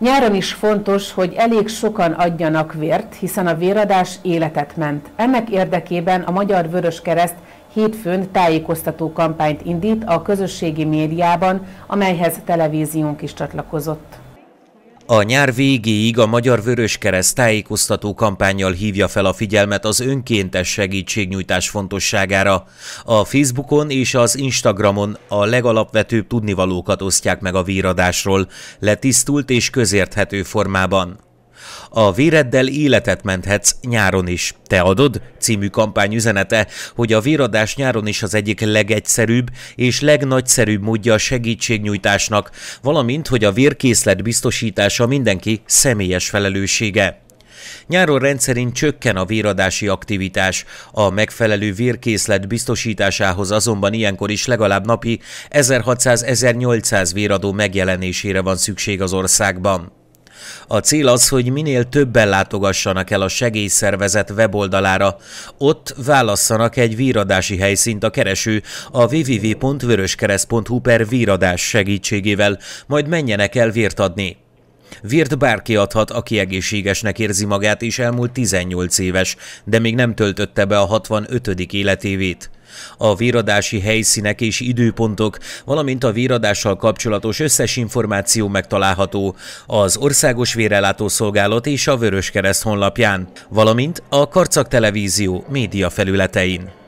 Nyáron is fontos, hogy elég sokan adjanak vért, hiszen a véradás életet ment. Ennek érdekében a Magyar Vörös Kereszt hétfőn tájékoztató kampányt indít a közösségi médiában, amelyhez televíziónk is csatlakozott. A nyár végéig a Magyar Vöröskereszt tájékoztató kampányjal hívja fel a figyelmet az önkéntes segítségnyújtás fontosságára. A Facebookon és az Instagramon a legalapvetőbb tudnivalókat osztják meg a víradásról, letisztult és közérthető formában a véreddel életet menthetsz nyáron is. Te adod? című kampány üzenete, hogy a véradás nyáron is az egyik legegyszerűbb és legnagyszerűbb módja a segítségnyújtásnak, valamint, hogy a vérkészlet biztosítása mindenki személyes felelőssége. Nyáron rendszerint csökken a véradási aktivitás. A megfelelő vérkészlet biztosításához azonban ilyenkor is legalább napi 1600-1800 véradó megjelenésére van szükség az országban. A cél az, hogy minél többen látogassanak el a segélyszervezet weboldalára. Ott válasszanak egy víradási helyszínt a kereső a www.vöröskereszt.hu per víradás segítségével, majd menjenek el vért adni. Vért bárki adhat, aki egészségesnek érzi magát és elmúlt 18 éves, de még nem töltötte be a 65. életévét. A víradási helyszínek és időpontok, valamint a víradással kapcsolatos összes információ megtalálható az Országos vérelátó Szolgálat és a Vöröskereszt honlapján, valamint a Karcak Televízió média felületein.